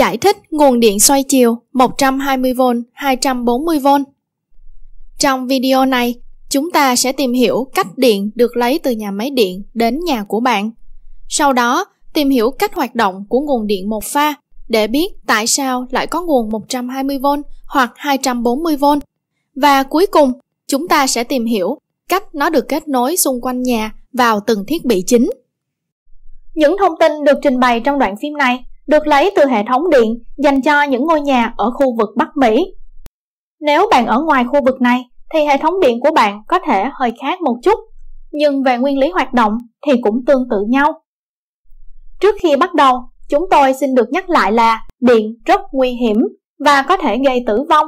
Giải thích nguồn điện xoay chiều 120V, 240V. Trong video này, chúng ta sẽ tìm hiểu cách điện được lấy từ nhà máy điện đến nhà của bạn. Sau đó, tìm hiểu cách hoạt động của nguồn điện một pha để biết tại sao lại có nguồn 120V hoặc 240V. Và cuối cùng, chúng ta sẽ tìm hiểu cách nó được kết nối xung quanh nhà vào từng thiết bị chính. Những thông tin được trình bày trong đoạn phim này được lấy từ hệ thống điện dành cho những ngôi nhà ở khu vực Bắc Mỹ. Nếu bạn ở ngoài khu vực này thì hệ thống điện của bạn có thể hơi khác một chút, nhưng về nguyên lý hoạt động thì cũng tương tự nhau. Trước khi bắt đầu, chúng tôi xin được nhắc lại là điện rất nguy hiểm và có thể gây tử vong.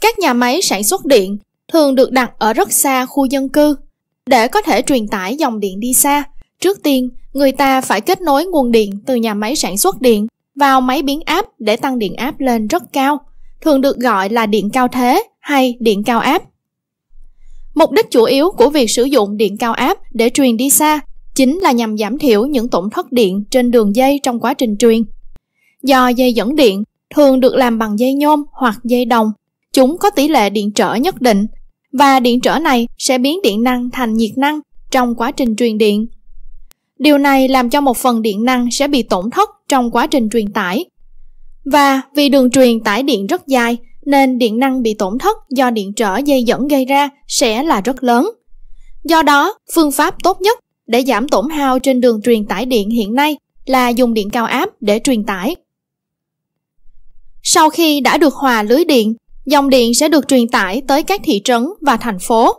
Các nhà máy sản xuất điện thường được đặt ở rất xa khu dân cư. Để có thể truyền tải dòng điện đi xa, trước tiên người ta phải kết nối nguồn điện từ nhà máy sản xuất điện vào máy biến áp để tăng điện áp lên rất cao, thường được gọi là điện cao thế hay điện cao áp. Mục đích chủ yếu của việc sử dụng điện cao áp để truyền đi xa chính là nhằm giảm thiểu những tổn thất điện trên đường dây trong quá trình truyền. Do dây dẫn điện thường được làm bằng dây nhôm hoặc dây đồng, chúng có tỷ lệ điện trở nhất định và điện trở này sẽ biến điện năng thành nhiệt năng trong quá trình truyền điện Điều này làm cho một phần điện năng sẽ bị tổn thất trong quá trình truyền tải. Và vì đường truyền tải điện rất dài nên điện năng bị tổn thất do điện trở dây dẫn gây ra sẽ là rất lớn. Do đó, phương pháp tốt nhất để giảm tổn hao trên đường truyền tải điện hiện nay là dùng điện cao áp để truyền tải. Sau khi đã được hòa lưới điện, dòng điện sẽ được truyền tải tới các thị trấn và thành phố.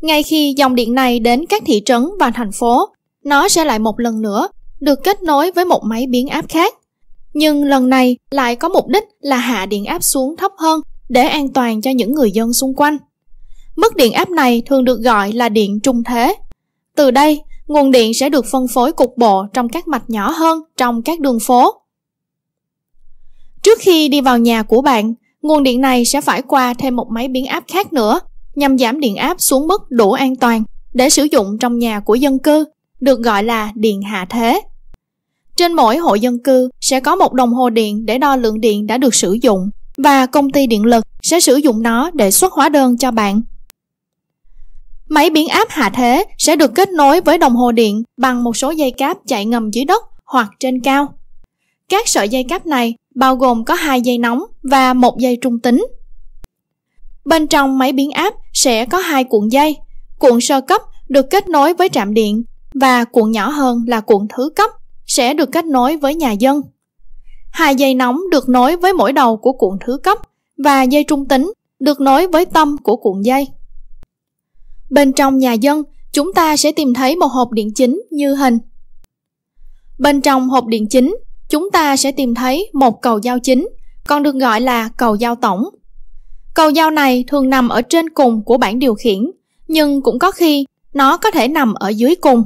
Ngay khi dòng điện này đến các thị trấn và thành phố, nó sẽ lại một lần nữa được kết nối với một máy biến áp khác. Nhưng lần này lại có mục đích là hạ điện áp xuống thấp hơn để an toàn cho những người dân xung quanh. Mức điện áp này thường được gọi là điện trung thế. Từ đây, nguồn điện sẽ được phân phối cục bộ trong các mạch nhỏ hơn trong các đường phố. Trước khi đi vào nhà của bạn, nguồn điện này sẽ phải qua thêm một máy biến áp khác nữa nhằm giảm điện áp xuống mức đủ an toàn để sử dụng trong nhà của dân cư, được gọi là điện hạ thế. Trên mỗi hộ dân cư sẽ có một đồng hồ điện để đo lượng điện đã được sử dụng và công ty điện lực sẽ sử dụng nó để xuất hóa đơn cho bạn. Máy biến áp hạ thế sẽ được kết nối với đồng hồ điện bằng một số dây cáp chạy ngầm dưới đất hoặc trên cao. Các sợi dây cáp này bao gồm có hai dây nóng và một dây trung tính. Bên trong máy biến áp sẽ có hai cuộn dây. Cuộn sơ cấp được kết nối với trạm điện và cuộn nhỏ hơn là cuộn thứ cấp sẽ được kết nối với nhà dân. Hai dây nóng được nối với mỗi đầu của cuộn thứ cấp và dây trung tính được nối với tâm của cuộn dây. Bên trong nhà dân, chúng ta sẽ tìm thấy một hộp điện chính như hình. Bên trong hộp điện chính, chúng ta sẽ tìm thấy một cầu giao chính, còn được gọi là cầu giao tổng Cầu dao này thường nằm ở trên cùng của bảng điều khiển, nhưng cũng có khi nó có thể nằm ở dưới cùng.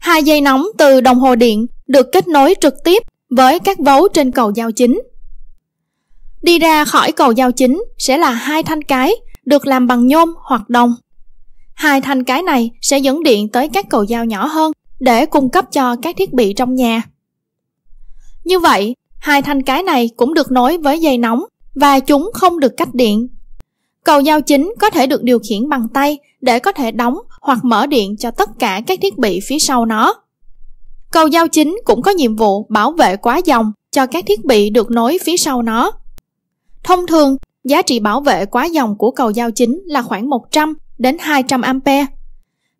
Hai dây nóng từ đồng hồ điện được kết nối trực tiếp với các vấu trên cầu dao chính. Đi ra khỏi cầu dao chính sẽ là hai thanh cái được làm bằng nhôm hoặc đồng. Hai thanh cái này sẽ dẫn điện tới các cầu dao nhỏ hơn để cung cấp cho các thiết bị trong nhà. Như vậy, hai thanh cái này cũng được nối với dây nóng và chúng không được cách điện. Cầu giao chính có thể được điều khiển bằng tay để có thể đóng hoặc mở điện cho tất cả các thiết bị phía sau nó. Cầu giao chính cũng có nhiệm vụ bảo vệ quá dòng cho các thiết bị được nối phía sau nó. Thông thường, giá trị bảo vệ quá dòng của cầu giao chính là khoảng 100 đến 200 ampe.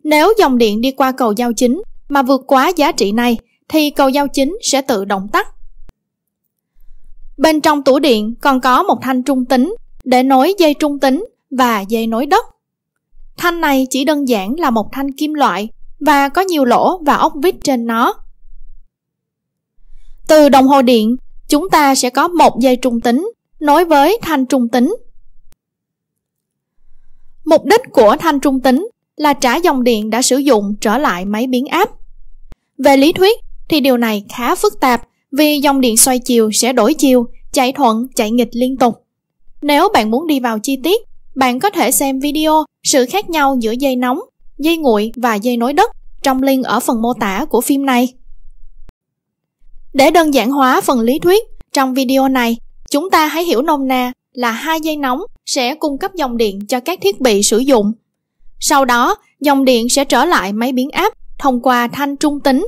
Nếu dòng điện đi qua cầu giao chính mà vượt quá giá trị này thì cầu giao chính sẽ tự động tắt Bên trong tủ điện còn có một thanh trung tính để nối dây trung tính và dây nối đất. Thanh này chỉ đơn giản là một thanh kim loại và có nhiều lỗ và ốc vít trên nó. Từ đồng hồ điện, chúng ta sẽ có một dây trung tính nối với thanh trung tính. Mục đích của thanh trung tính là trả dòng điện đã sử dụng trở lại máy biến áp. Về lý thuyết thì điều này khá phức tạp vì dòng điện xoay chiều sẽ đổi chiều, chạy thuận, chạy nghịch liên tục. Nếu bạn muốn đi vào chi tiết, bạn có thể xem video sự khác nhau giữa dây nóng, dây nguội và dây nối đất trong link ở phần mô tả của phim này. Để đơn giản hóa phần lý thuyết, trong video này, chúng ta hãy hiểu nôm na là hai dây nóng sẽ cung cấp dòng điện cho các thiết bị sử dụng. Sau đó, dòng điện sẽ trở lại máy biến áp thông qua thanh trung tính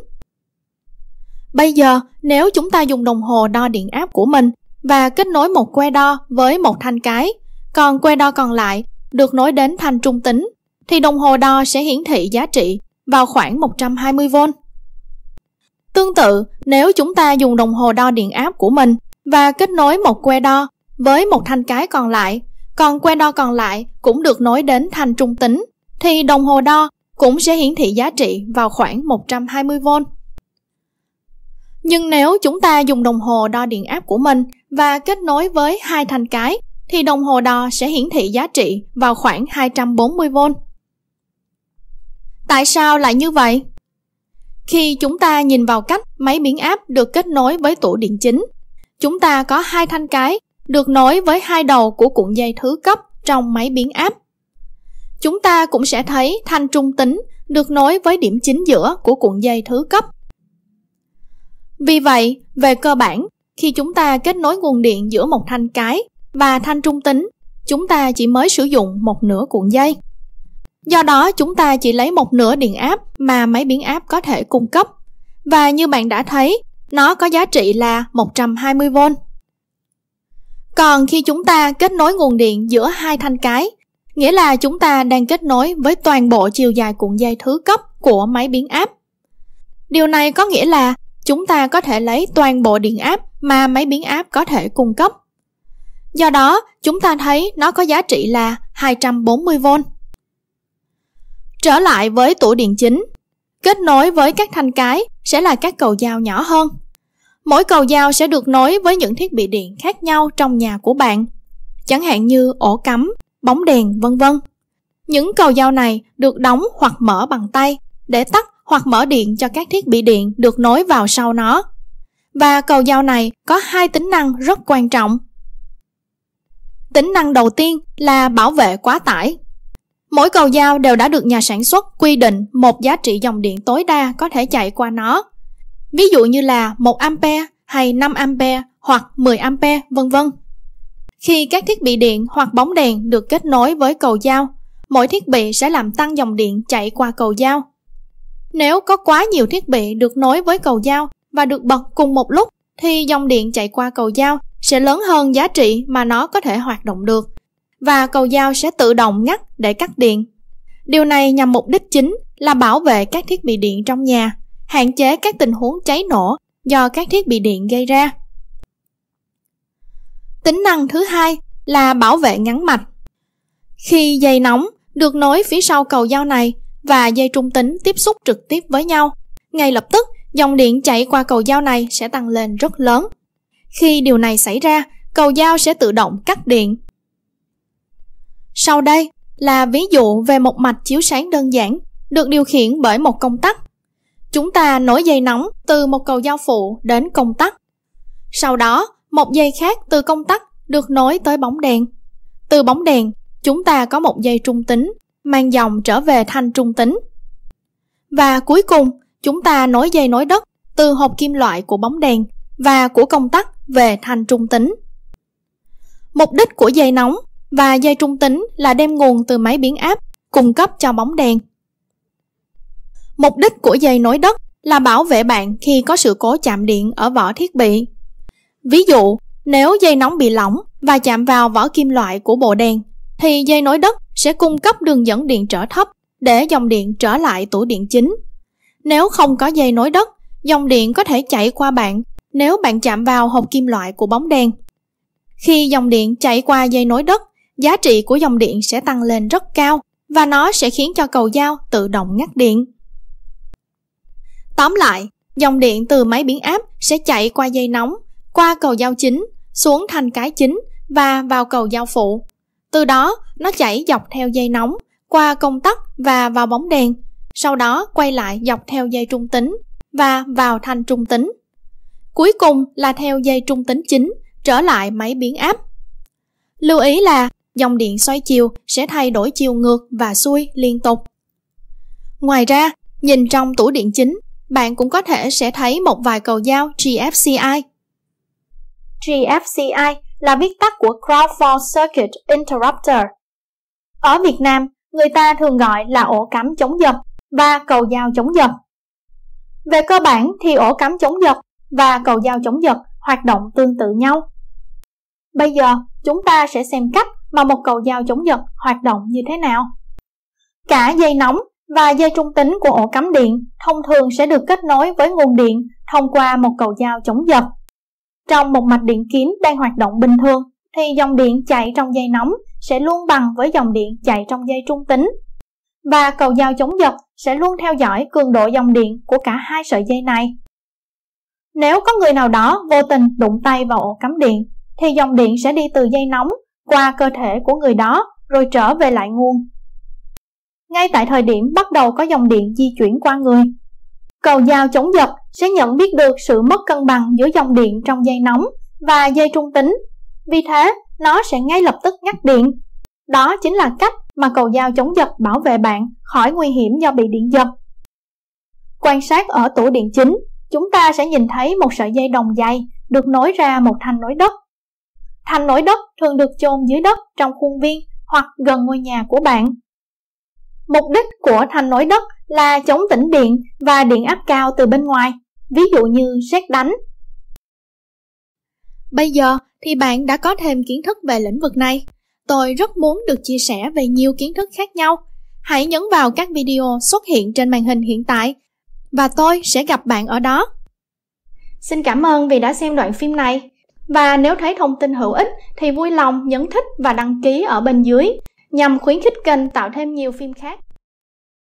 Bây giờ, nếu chúng ta dùng đồng hồ đo điện áp của mình và kết nối một que đo với một thanh cái, còn que đo còn lại được nối đến thanh trung tính, thì đồng hồ đo sẽ hiển thị giá trị vào khoảng 120V. Tương tự, nếu chúng ta dùng đồng hồ đo điện áp của mình và kết nối một que đo với một thanh cái còn lại, còn que đo còn lại cũng được nối đến thanh trung tính, thì đồng hồ đo cũng sẽ hiển thị giá trị vào khoảng 120V. Nhưng nếu chúng ta dùng đồng hồ đo điện áp của mình và kết nối với hai thanh cái, thì đồng hồ đo sẽ hiển thị giá trị vào khoảng 240V. Tại sao lại như vậy? Khi chúng ta nhìn vào cách máy biến áp được kết nối với tủ điện chính, chúng ta có hai thanh cái được nối với hai đầu của cuộn dây thứ cấp trong máy biến áp. Chúng ta cũng sẽ thấy thanh trung tính được nối với điểm chính giữa của cuộn dây thứ cấp vì vậy, về cơ bản, khi chúng ta kết nối nguồn điện giữa một thanh cái và thanh trung tính, chúng ta chỉ mới sử dụng một nửa cuộn dây. Do đó, chúng ta chỉ lấy một nửa điện áp mà máy biến áp có thể cung cấp. Và như bạn đã thấy, nó có giá trị là 120V. Còn khi chúng ta kết nối nguồn điện giữa hai thanh cái, nghĩa là chúng ta đang kết nối với toàn bộ chiều dài cuộn dây thứ cấp của máy biến áp. Điều này có nghĩa là chúng ta có thể lấy toàn bộ điện áp mà máy biến áp có thể cung cấp. Do đó, chúng ta thấy nó có giá trị là 240V. Trở lại với tủ điện chính, kết nối với các thanh cái sẽ là các cầu dao nhỏ hơn. Mỗi cầu dao sẽ được nối với những thiết bị điện khác nhau trong nhà của bạn, chẳng hạn như ổ cắm, bóng đèn, vân vân. Những cầu dao này được đóng hoặc mở bằng tay để tắt hoặc mở điện cho các thiết bị điện được nối vào sau nó. Và cầu dao này có hai tính năng rất quan trọng. Tính năng đầu tiên là bảo vệ quá tải. Mỗi cầu dao đều đã được nhà sản xuất quy định một giá trị dòng điện tối đa có thể chạy qua nó. Ví dụ như là 1 ampere hay 5 ampere hoặc 10 ampere vân vân. Khi các thiết bị điện hoặc bóng đèn được kết nối với cầu dao, mỗi thiết bị sẽ làm tăng dòng điện chạy qua cầu dao. Nếu có quá nhiều thiết bị được nối với cầu giao và được bật cùng một lúc thì dòng điện chạy qua cầu giao sẽ lớn hơn giá trị mà nó có thể hoạt động được và cầu giao sẽ tự động ngắt để cắt điện. Điều này nhằm mục đích chính là bảo vệ các thiết bị điện trong nhà, hạn chế các tình huống cháy nổ do các thiết bị điện gây ra. Tính năng thứ hai là bảo vệ ngắn mạch. Khi dây nóng được nối phía sau cầu dao này và dây trung tính tiếp xúc trực tiếp với nhau. Ngay lập tức, dòng điện chạy qua cầu dao này sẽ tăng lên rất lớn. Khi điều này xảy ra, cầu dao sẽ tự động cắt điện. Sau đây là ví dụ về một mạch chiếu sáng đơn giản được điều khiển bởi một công tắc. Chúng ta nối dây nóng từ một cầu dao phụ đến công tắc. Sau đó, một dây khác từ công tắc được nối tới bóng đèn. Từ bóng đèn, chúng ta có một dây trung tính mang dòng trở về thanh trung tính. Và cuối cùng, chúng ta nối dây nối đất từ hộp kim loại của bóng đèn và của công tắc về thanh trung tính. Mục đích của dây nóng và dây trung tính là đem nguồn từ máy biến áp cung cấp cho bóng đèn. Mục đích của dây nối đất là bảo vệ bạn khi có sự cố chạm điện ở vỏ thiết bị. Ví dụ, nếu dây nóng bị lỏng và chạm vào vỏ kim loại của bộ đèn thì dây nối đất sẽ cung cấp đường dẫn điện trở thấp để dòng điện trở lại tủ điện chính. Nếu không có dây nối đất, dòng điện có thể chạy qua bạn nếu bạn chạm vào hộp kim loại của bóng đèn. Khi dòng điện chạy qua dây nối đất, giá trị của dòng điện sẽ tăng lên rất cao và nó sẽ khiến cho cầu dao tự động ngắt điện. Tóm lại, dòng điện từ máy biến áp sẽ chạy qua dây nóng, qua cầu dao chính, xuống thành cái chính và vào cầu dao phụ từ đó, nó chảy dọc theo dây nóng, qua công tắc và vào bóng đèn, sau đó quay lại dọc theo dây trung tính và vào thanh trung tính. Cuối cùng là theo dây trung tính chính trở lại máy biến áp. Lưu ý là dòng điện xoay chiều sẽ thay đổi chiều ngược và xuôi liên tục. Ngoài ra, nhìn trong tủ điện chính, bạn cũng có thể sẽ thấy một vài cầu dao GFCI. GFCI là viết tắt của Crowd Fault Circuit Interrupter. Ở Việt Nam, người ta thường gọi là ổ cắm chống giật và cầu dao chống giật. Về cơ bản thì ổ cắm chống giật và cầu dao chống giật hoạt động tương tự nhau. Bây giờ, chúng ta sẽ xem cách mà một cầu dao chống giật hoạt động như thế nào. Cả dây nóng và dây trung tính của ổ cắm điện thông thường sẽ được kết nối với nguồn điện thông qua một cầu dao chống giật. Trong một mạch điện kín đang hoạt động bình thường thì dòng điện chạy trong dây nóng sẽ luôn bằng với dòng điện chạy trong dây trung tính. Và cầu dao chống giật sẽ luôn theo dõi cường độ dòng điện của cả hai sợi dây này. Nếu có người nào đó vô tình đụng tay vào ổ cắm điện thì dòng điện sẽ đi từ dây nóng qua cơ thể của người đó rồi trở về lại nguồn. Ngay tại thời điểm bắt đầu có dòng điện di chuyển qua người Cầu dao chống giật sẽ nhận biết được sự mất cân bằng giữa dòng điện trong dây nóng và dây trung tính. Vì thế, nó sẽ ngay lập tức ngắt điện. Đó chính là cách mà cầu dao chống giật bảo vệ bạn khỏi nguy hiểm do bị điện giật. Quan sát ở tủ điện chính, chúng ta sẽ nhìn thấy một sợi dây đồng dày được nối ra một thanh nối đất. Thanh nối đất thường được chôn dưới đất trong khuôn viên hoặc gần ngôi nhà của bạn. Mục đích của thanh nối đất là chống tĩnh điện và điện áp cao từ bên ngoài, ví dụ như xét đánh. Bây giờ thì bạn đã có thêm kiến thức về lĩnh vực này. Tôi rất muốn được chia sẻ về nhiều kiến thức khác nhau. Hãy nhấn vào các video xuất hiện trên màn hình hiện tại và tôi sẽ gặp bạn ở đó. Xin cảm ơn vì đã xem đoạn phim này. Và nếu thấy thông tin hữu ích thì vui lòng nhấn thích và đăng ký ở bên dưới nhằm khuyến khích kênh tạo thêm nhiều phim khác